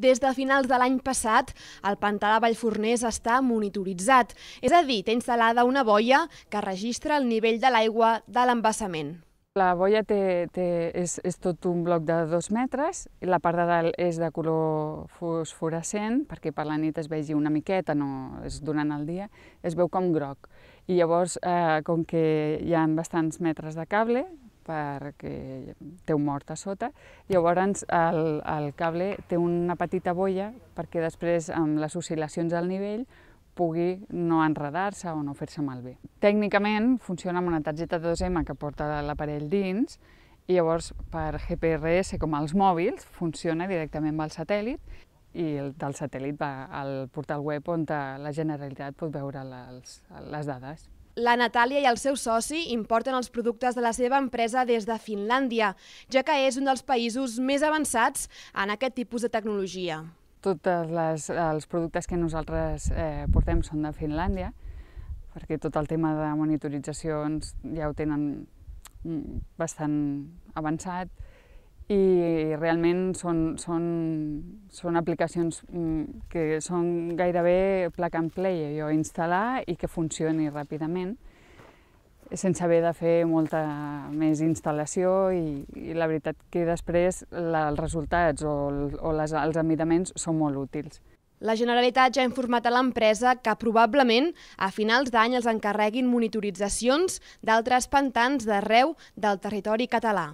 Des de finals de l'any passat, el pantà de Vallfornès està monitoritzat, és a dir, té instal·lada una boia que registra el nivell de l'aigua de l'embassament. La boia té, té, és, és tot un bloc de dos metres, la part de dalt és de color fosforescent, perquè per la nit es vegi una miqueta, no és durant el dia, es veu com groc. I llavors, eh, com que hi ha bastants metres de cable, perquè té un mort a sota. Llavors el, el cable té una petita boia perquè després amb les oscil·lacions del nivell pugui no enredar-se o no fer-se malbé. Tècnicament funciona amb una targeta 2M que porta l'aparell dins i llavors per GPRS, com els mòbils, funciona directament amb el satèl·lit i el, del satèl·lit va al portal web on la Generalitat pot veure les, les dades. La Natàlia i el seu soci importen els productes de la seva empresa des de Finlàndia, ja que és un dels països més avançats en aquest tipus de tecnologia. Tots els productes que nosaltres eh, portem són de Finlàndia, perquè tot el tema de monitoritzacions ja ho tenen mm, bastant avançat i realment són, són, són aplicacions mm, que són gairebé plug and play, allò, instal·lar i que funcioni ràpidament sense haver de fer molta més instal·lació i, i la veritat que després la, els resultats o, o les, els amidaments són molt útils. La Generalitat ja ha informat a l'empresa que probablement a finals d'any els encarreguin monitoritzacions d'altres pantans d'arreu del territori català.